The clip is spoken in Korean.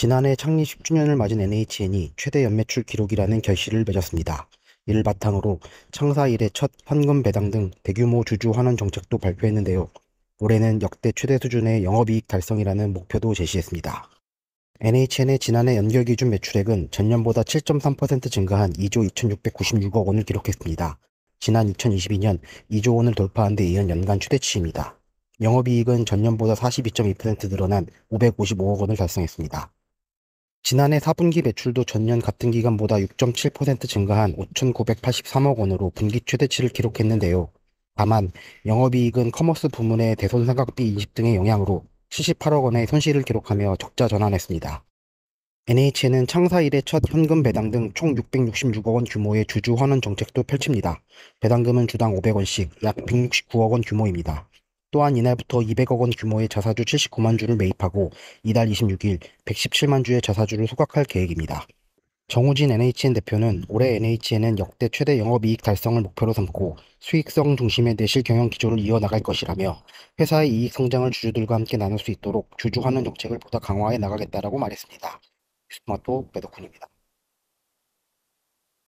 지난해 창립 10주년을 맞은 NHN이 최대 연매출 기록이라는 결실을 맺었습니다. 이를 바탕으로 창사 이래 첫 현금 배당 등 대규모 주주 환원 정책도 발표했는데요. 올해는 역대 최대 수준의 영업이익 달성이라는 목표도 제시했습니다. NHN의 지난해 연결 기준 매출액은 전년보다 7.3% 증가한 2조 2,696억 원을 기록했습니다. 지난 2022년 2조 원을 돌파한 데 이은 연간 최대치입니다. 영업이익은 전년보다 42.2% 늘어난 555억 원을 달성했습니다. 지난해 4분기 매출도 전년 같은 기간보다 6.7% 증가한 5,983억 원으로 분기 최대치를 기록했는데요. 다만 영업이익은 커머스 부문의 대손 상각비 인식 등의 영향으로 78억 원의 손실을 기록하며 적자 전환했습니다. n h n 은 창사 일의 첫 현금 배당 등 총 666억 원 규모의 주주 환원 정책도 펼칩니다. 배당금은 주당 500원씩 약 169억 원 규모입니다. 또한 이날부터 200억 원 규모의 자사주 79만 주를 매입하고 이달 26일 117만 주의 자사주를 소각할 계획입니다. 정우진 NHN 대표는 올해 NHN은 역대 최대 영업이익 달성을 목표로 삼고 수익성 중심의 내실 경영 기조를 이어나갈 것이라며 회사의 이익 성장을 주주들과 함께 나눌 수 있도록 주주하는 정책을 보다 강화해 나가겠다라고 말했습니다. 스마토 매덕훈입니다.